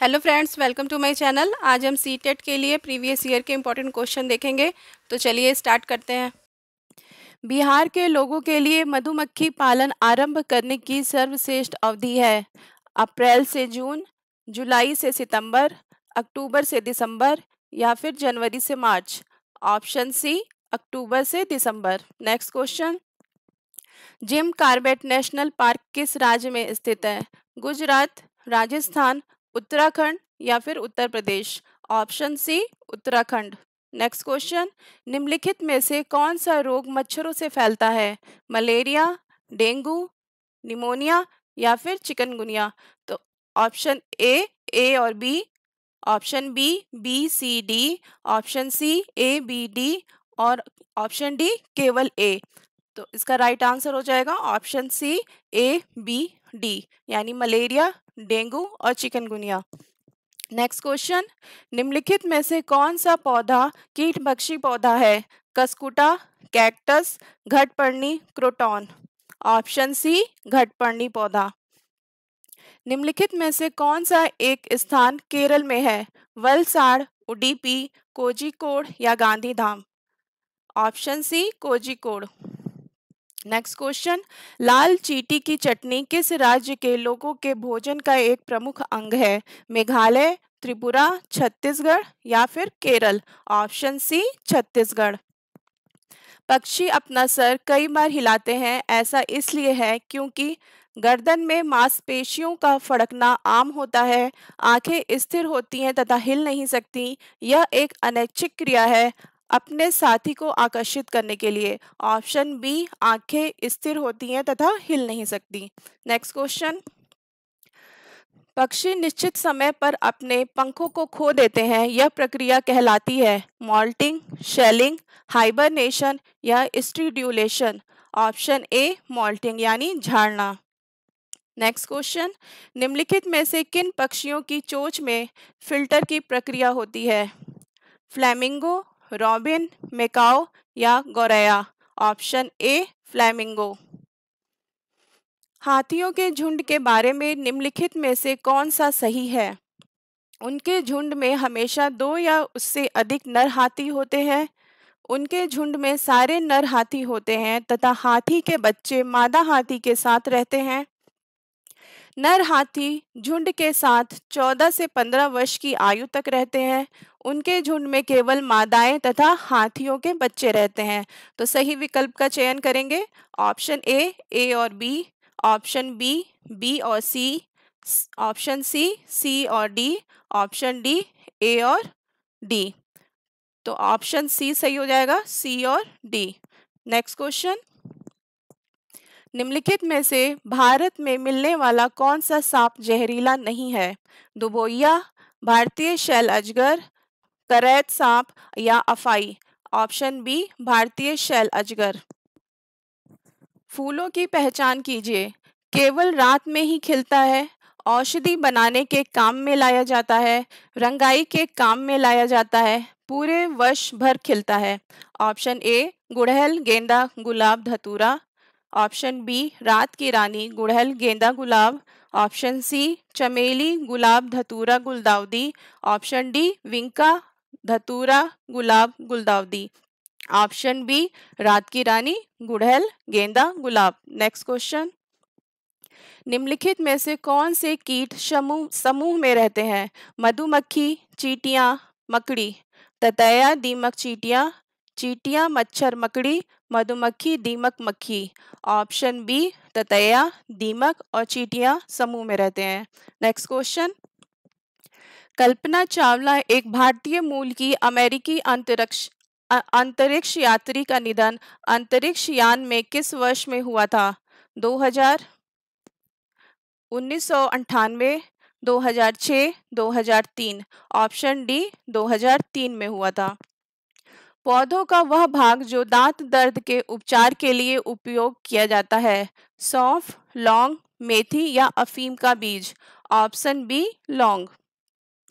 hello friends welcome to my channel आज हम C TET e के लिए प्रीवियस ईयर के इम्पोर्टेंट क्वेश्चन देखेंगे तो चलिए स्टार्ट करते हैं बिहार के लोगों के लिए मधुमक्खी पालन आरंभ करने की सर्वश्रेष्ठ अवधि है अप्रैल से जून जुलाई से सितंबर, अक्टूबर से दिसंबर या फिर जनवरी से मार्च ऑप्शन सी अक्टूबर से दिसंबर next question Jim Corbett National Park किस राज्य में स्थित है गुजरात राजस्थान उत्तराखंड या फिर Uttar Pradesh option C Uttarakhand next question निम्नलिखित में से कौन सा रोग मच्छरों से फैलता है मलेरिया डेंगू निमोनिया या फिर चिकनगुनिया तो ऑप्शन ए ए और B option B B C D option C A B D और ऑप्शन डी केवल ए तो इसका राइट आंसर हो जाएगा option C A B D यानी मलेरिया डेंगू और चिकनगुनिया नेक्स्ट क्वेश्चन निम्नलिखित में से कौन सा पौधा कीट भक्षी पौधा है कसकुटा कैक्टस घटपर्णी क्रोटॉन ऑप्शन सी घटपर्णी पौधा निम्नलिखित में से कौन सा एक स्थान केरल में है वलसाड़ उडीपी कोजिकोड या Gandhidham option C Kozhikode next question लाल चीटी की चटनी किस राज्य के लोगों के भोजन का एक प्रमुख अंग है मेघालय त्रिपुरा छत्तीसगढ़ या फिर केरल ऑप्शन सी छत्तीसगढ़ पक्षी अपना सर कई बार हिलाते हैं ऐसा इसलिए है क्योंकि गर्दन में मांसपेशियों का फड़कना आम होता है आंखें स्थिर होती हैं तथा हिल नहीं सकती यह एक अनैच्छिक क्रिया है अपने साथी को आकर्षित करने के लिए ऑप्शन बी आंखें स्थिर होती हैं तथा हिल नहीं सकती नेक्स्ट क्वेश्चन पक्षी निश्चित समय पर अपने पंखों को खो देते हैं यह प्रक्रिया कहलाती है मॉल्टिंग शेलिंग हाइबरनेशन या स्ट्रीड्यूलेशन ऑप्शन ए मॉल्टिंग यानी झाड़ना नेक्स्ट क्वेश्चन निम्नलिखित में से किन पक्षियों की चोच में फिल्टर की प्रक्रिया होती है फ्लैमिंगो रॉबिन मेकाओ या गोरेया ऑप्शन ए फ्लैमिंगो हाथियों के झुंड के बारे में निम्नलिखित में से कौन सा सही है उनके झुंड में हमेशा दो या उससे अधिक नर हाथी होते हैं उनके झुंड में सारे नर हाथी होते हैं तथा हाथी के बच्चे मादा हाथी के साथ रहते हैं नर हाथी झुंड के साथ 14 से 15 वर्ष की आयु तक रहते हैं उनके झुंड में केवल मादाएं तथा हाथियों के बच्चे रहते हैं तो सही विकल्प का चयन करेंगे ऑप्शन ए ए और बी ऑप्शन बी बी और सी ऑप्शन सी सी और डी ऑप्शन डी ए और डी तो ऑप्शन सी सही हो जाएगा सी और डी नेक्स्ट क्वेश्चन निम्नलिखित में से भारत में मिलने वाला कौन सा सांप जहरीला नहीं है दुबोइया भारतीय शैल अजगर करैत सांप या अफाई ऑप्शन बी भारतीय शैल अजगर फूलों की पहचान कीजिए केवल रात में ही खिलता है औषधि बनाने के काम में लाया जाता है रंगाई के काम में लाया जाता है पूरे वर्ष भर खिलता है ऑप्शन ए गुड़हल गेंदा गुलाब धतूरा ऑप्शन बी रात की रानी गुड़हल गेंदा गुलाब ऑप्शन सी चमेली गुलाब धतूरा गुलदाउदी ऑप्शन डी विंका धतूरा गुलाब गुलदाउदी ऑप्शन बी रात की रानी गुड़हल गेंदा गुलाब नेक्स्ट क्वेश्चन निम्नलिखित में से कौन से कीट समूह समूह में रहते हैं मधुमक्खी चीटियां मकड़ी ततया दीमक चीटियां चीटियाँ मच्छर मकड़ी मधुमक्खी दीमक मक्खी ऑप्शन बी ततया दीमक और चीटियाँ समूह में रहते हैं नेक्स्ट क्वेश्चन कल्पना चावला एक भारतीय मूल की अमेरिकी अंतरिक्ष अंतरिक्ष यात्री का निधन अंतरिक्ष यान में किस वर्ष में हुआ था 2000 उन्नीस सौ अंठानवे 2006 2003 ऑप्शन डी 2003 में हुआ था पौधों का वह भाग जो दांत दर्द के उपचार के लिए उपयोग किया जाता है सौंफ लौंग मेथी या अफीम का बीज ऑप्शन बी लौंग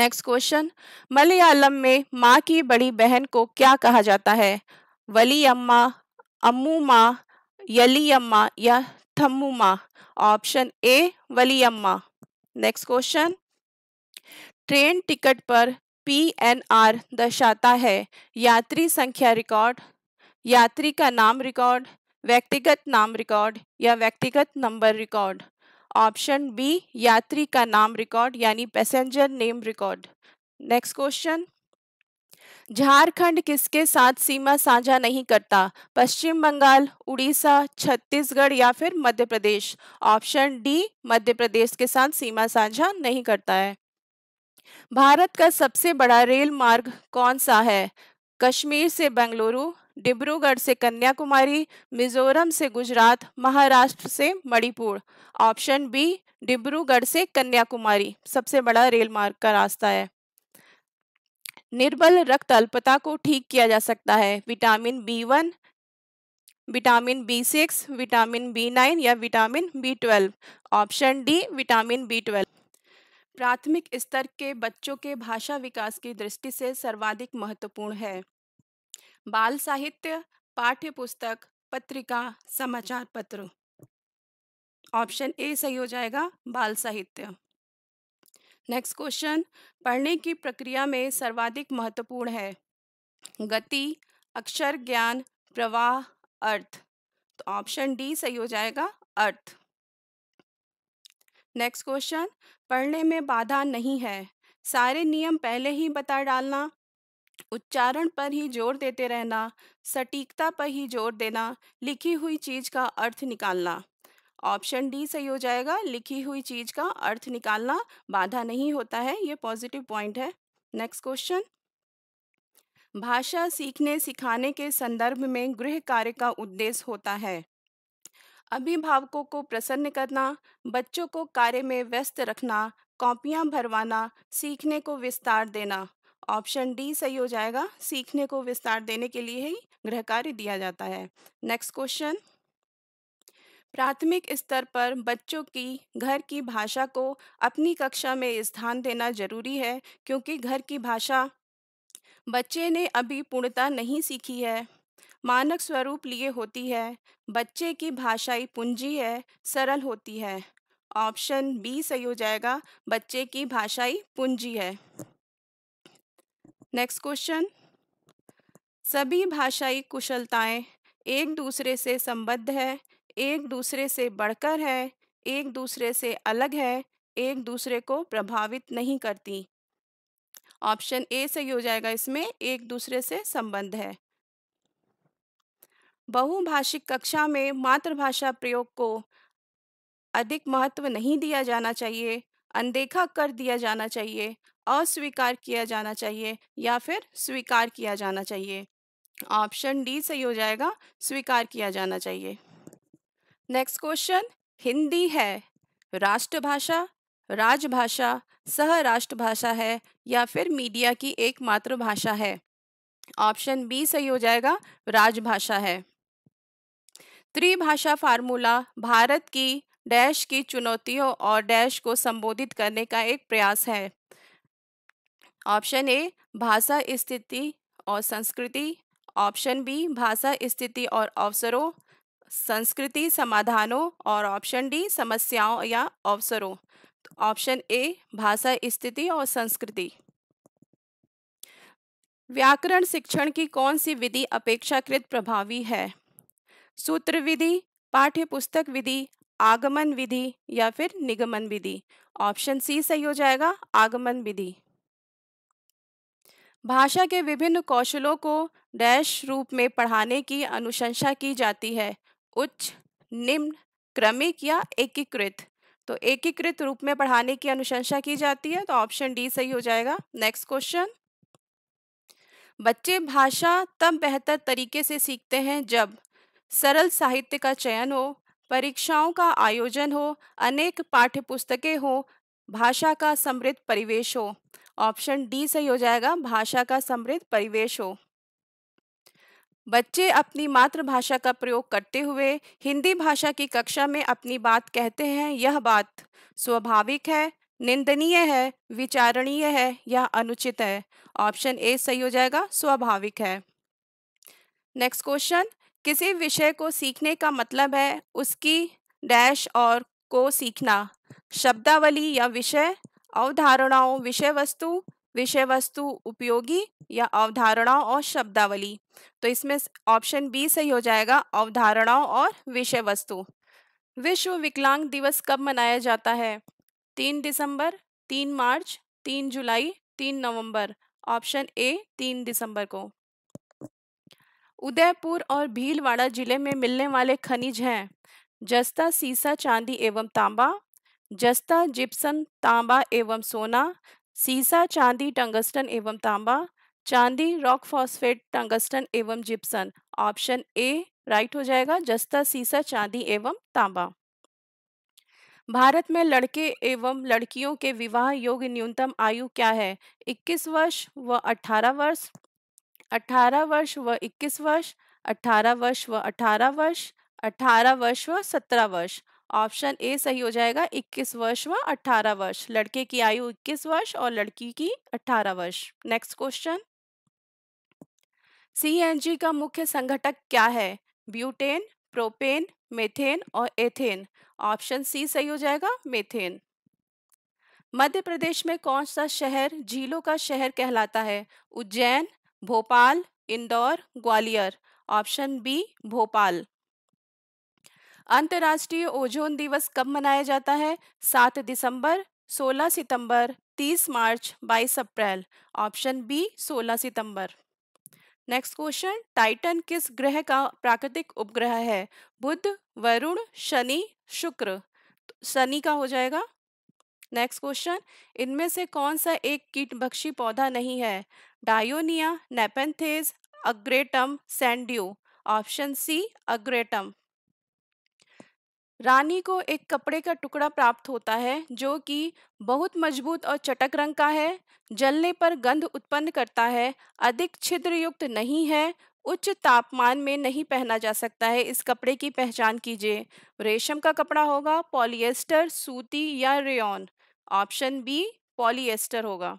नेक्स्ट क्वेश्चन मलयालम में माँ की बड़ी बहन को क्या कहा जाता है वली अम्मा अम्मू माँ यली अम्मा या थम्मू माँ ऑप्शन ए वली अम्मा नेक्स्ट क्वेश्चन ट्रेन टिकट पर पीएनआर दर्शाता है यात्री संख्या रिकॉर्ड यात्री का नाम रिकॉर्ड व्यक्तिगत नाम रिकॉर्ड या व्यक्तिगत नंबर रिकॉर्ड ऑप्शन बी यात्री का नाम रिकॉर्ड यानी passenger name record next question Jharkhand किसके साथ सीमा साझा नहीं करता पश्चिम बंगाल उड़ीसा छत्तीसगढ़ या फिर मध्य प्रदेश ऑप्शन डी मध्य प्रदेश के साथ सीमा साझा नहीं करता है भारत का सबसे बड़ा रेल मार्ग कौन सा है कश्मीर से बेंगलुरु डिब्रूगढ़ से कन्याकुमारी मिजोरम से गुजरात महाराष्ट्र से मणिपुर ऑप्शन बी डिब्रूगढ़ से कन्याकुमारी सबसे बड़ा रेल मार्ग का रास्ता है निर्बल रक्त अल्पता को ठीक किया जा सकता है vitamin B one vitamin B six vitamin B nine या vitamin B twelve option D vitamin B twelve प्राथमिक स्तर के बच्चों के भाषा विकास की दृष्टि से सर्वाधिक महत्वपूर्ण है बाल साहित्य पाठ्य पुस्तक पत्रिका समाचार पत्र ऑप्शन ए सही हो जाएगा बाल साहित्य नेक्स्ट क्वेश्चन पढ़ने की प्रक्रिया में सर्वाधिक महत्वपूर्ण है गति अक्षर ज्ञान प्रवाह अर्थ तो ऑप्शन डी सही हो जाएगा अर्थ नेक्स्ट क्वेश्चन पढ़ने में बाधा नहीं है सारे नियम पहले ही बता डालना उच्चारण पर ही जोर देते रहना सटीकता पर ही जोर देना लिखी हुई चीज़ का अर्थ निकालना ऑप्शन डी सही हो जाएगा लिखी हुई चीज़ का अर्थ निकालना बाधा नहीं होता है ये पॉजिटिव पॉइंट है नेक्स्ट क्वेश्चन भाषा सीखने सिखाने के संदर्भ में गृह कार्य का उद्देश्य होता है अभिभावकों को प्रसन्न करना बच्चों को कार्य में व्यस्त रखना कॉपियां भरवाना सीखने को विस्तार देना ऑप्शन डी सही हो जाएगा सीखने को विस्तार देने के लिए ही गृह कार्य दिया जाता है नेक्स्ट क्वेश्चन प्राथमिक स्तर पर बच्चों की घर की भाषा को अपनी कक्षा में स्थान देना जरूरी है क्योंकि घर की भाषा बच्चे ने अभी पूर्णता नहीं सीखी है मानक स्वरूप लिए होती है बच्चे की भाषाई पूंजी है सरल होती है ऑप्शन बी सही हो जाएगा बच्चे की भाषाई पूंजी है नेक्स्ट क्वेश्चन सभी भाषाई कुशलताएं एक दूसरे से संबद्ध है एक दूसरे से बढ़कर है एक दूसरे से अलग है एक दूसरे को प्रभावित नहीं करती ऑप्शन ए सही हो जाएगा इसमें एक दूसरे से संबंध है बहुभाषिक कक्षा में मातृभाषा प्रयोग को अधिक महत्व नहीं दिया जाना चाहिए अनदेखा कर दिया जाना चाहिए अस्वीकार किया जाना चाहिए या फिर स्वीकार किया जाना चाहिए ऑप्शन डी सही हो जाएगा स्वीकार किया जाना चाहिए नेक्स्ट क्वेश्चन हिंदी है राष्ट्रभाषा राजभाषा सह राष्ट्रभाषा है या फिर मीडिया की एक मातृभाषा है ऑप्शन बी सही हो जाएगा राजभाषा है त्रिभाषा फार्मूला भारत की डैश की चुनौतियों और डैश को संबोधित करने का एक प्रयास है ऑप्शन ए भाषा स्थिति और संस्कृति ऑप्शन बी भाषा स्थिति और अवसरों संस्कृति समाधानों और ऑप्शन डी समस्याओं या अवसरों ऑप्शन ए भाषा स्थिति और संस्कृति व्याकरण शिक्षण की कौन सी विधि अपेक्षाकृत प्रभावी है सूत्र विधि पाठ्य पुस्तक विधि आगमन विधि या फिर निगमन विधि ऑप्शन सी सही हो जाएगा आगमन विधि भाषा के विभिन्न कौशलों को डैश रूप में पढ़ाने की अनुशंसा की जाती है उच्च निम्न क्रमिक या एकीकृत तो एकीकृत रूप में पढ़ाने की अनुशंसा की जाती है तो ऑप्शन डी सही हो जाएगा नेक्स्ट क्वेश्चन बच्चे भाषा तब बेहतर तरीके से सीखते हैं जब सरल साहित्य का चयन हो परीक्षाओं का आयोजन हो अनेक पाठ्य पुस्तकें हो भाषा का समृद्ध परिवेश हो ऑप्शन डी सही हो जाएगा भाषा का समृद्ध परिवेश हो बच्चे अपनी मातृभाषा का प्रयोग करते हुए हिंदी भाषा की कक्षा में अपनी बात कहते हैं यह बात स्वाभाविक है निंदनीय है विचारणीय है या अनुचित है ऑप्शन ए सही हो जाएगा स्वाभाविक है नेक्स्ट क्वेश्चन किसी विषय को सीखने का मतलब है उसकी डैश और को सीखना शब्दावली या विषय अवधारणाओं विषय वस्तु विषय वस्तु उपयोगी या अवधारणाओं और शब्दावली तो इसमें ऑप्शन बी सही हो जाएगा अवधारणाओं और विषय वस्तु विश्व विकलांग दिवस कब मनाया जाता है तीन दिसंबर तीन मार्च तीन जुलाई तीन नवंबर ऑप्शन ए तीन दिसंबर को उदयपुर और भीलवाड़ा जिले में मिलने वाले खनिज हैं जस्ता सीसा चांदी एवं तांबा जस्ता जिप्सन तांबा एवं सोना सीसा चांदी टंगस्टन एवं तांबा चांदी रॉक फॉस्फेट टंगस्टन एवं जिप्सन ऑप्शन ए राइट हो जाएगा जस्ता सीसा चांदी एवं तांबा भारत में लड़के एवं लड़कियों के विवाह योग्य न्यूनतम आयु क्या है 21 वर्ष व 18 वर्ष अठारह वर्ष व इक्कीस वर्ष अठारह वर्ष व अठारह वर्ष अठारह वर्ष व सत्रह वर्ष ऑप्शन ए सही हो जाएगा इक्कीस वर्ष व अठारह वर्ष लड़के की आयु इक्कीस वर्ष और लड़की की अठारह वर्ष नेक्स्ट क्वेश्चन सी का मुख्य संघटक क्या है ब्यूटेन प्रोपेन मेथेन और एथेन ऑप्शन सी सही हो जाएगा मेथेन मध्य प्रदेश में कौन सा शहर झीलों का शहर कहलाता है उज्जैन भोपाल इंदौर ग्वालियर ऑप्शन बी भोपाल अंतर्राष्ट्रीय ओजोन दिवस कब मनाया जाता है सात दिसंबर सोलह सितंबर तीस मार्च बाईस अप्रैल ऑप्शन बी सोलह सितंबर नेक्स्ट क्वेश्चन टाइटन किस ग्रह का प्राकृतिक उपग्रह है बुध वरुण शनि शुक्र तो शनि का हो जाएगा नेक्स्ट क्वेश्चन इनमें से कौन सा एक कीटभक्षी पौधा नहीं है डायोनिया नेपेंथेज अग्रेटम सैंड्यू ऑप्शन सी अग्रेटम रानी को एक कपड़े का टुकड़ा प्राप्त होता है जो कि बहुत मजबूत और चटक रंग का है जलने पर गंध उत्पन्न करता है अधिक छिद्र युक्त नहीं है उच्च तापमान में नहीं पहना जा सकता है इस कपड़े की पहचान कीजिए रेशम का कपड़ा होगा पॉलिएस्टर सूती या रेयन ऑप्शन बी पॉलिएस्टर होगा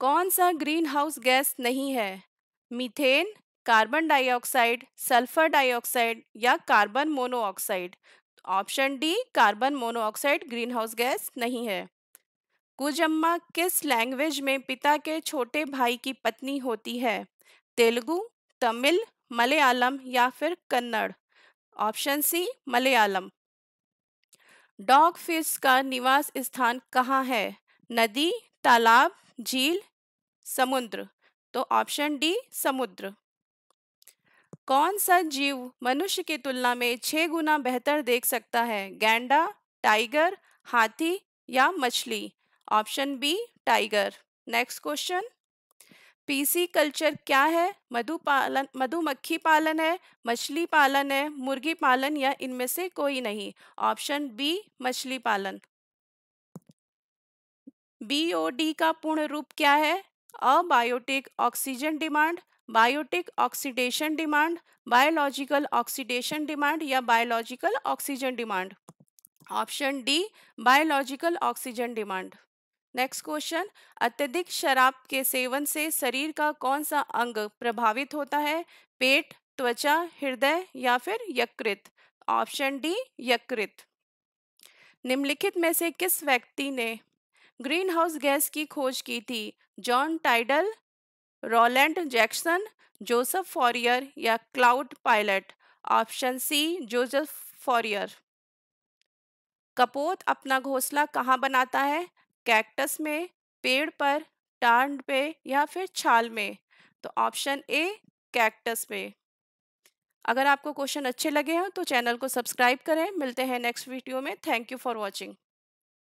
कौन सा ग्रीन हाउस गैस नहीं है methane carbon dioxide sulphur dioxide या carbon monoxide option D carbon monoxide green house gas नहीं है कुजम्मा किस लैंग्वेज में पिता के छोटे भाई की पत्नी होती है तेलुगु तमिल मलयालम या फिर Kannada option C Malayalam dogfish का निवास स्थान कहाँ है नदी तालाब झील समुद्र तो ऑप्शन डी समुद्र कौन सा जीव मनुष्य की तुलना में छः गुना बेहतर देख सकता है गैंडा टाइगर हाथी या मछली option B tiger next question pisciculture क्या है मधु पालन मधुमक्खी पालन है मछली पालन है मुर्गी पालन या इनमें से कोई नहीं ऑप्शन बी मछली पालन बीओडी का पूर्ण रूप क्या है abiotic oxygen demand biotic oxidation demand biological oxidation demand या biological oxygen demand option D biological oxygen demand next question अत्यधिक शराब के सेवन से शरीर का कौन सा अंग प्रभावित होता है पेट त्वचा हृदय या फिर यकृत ऑप्शन डी यकृत निम्नलिखित में से किस व्यक्ति ने ग्रीन हाउस गैस की खोज की थी John Tyndall Roland Jackson Joseph Fourier या Claude Pouillet option C Joseph Fourier कपोत अपना घोंसला कहाँ बनाता है कैक्टस में पेड़ पर टांड पे या फिर छाल में तो ऑप्शन ए कैक्टस पे अगर आपको क्वेश्चन अच्छे लगे हों तो चैनल को सब्सक्राइब करें मिलते हैं नेक्स्ट वीडियो में थैंक यू फॉर वॉचिंग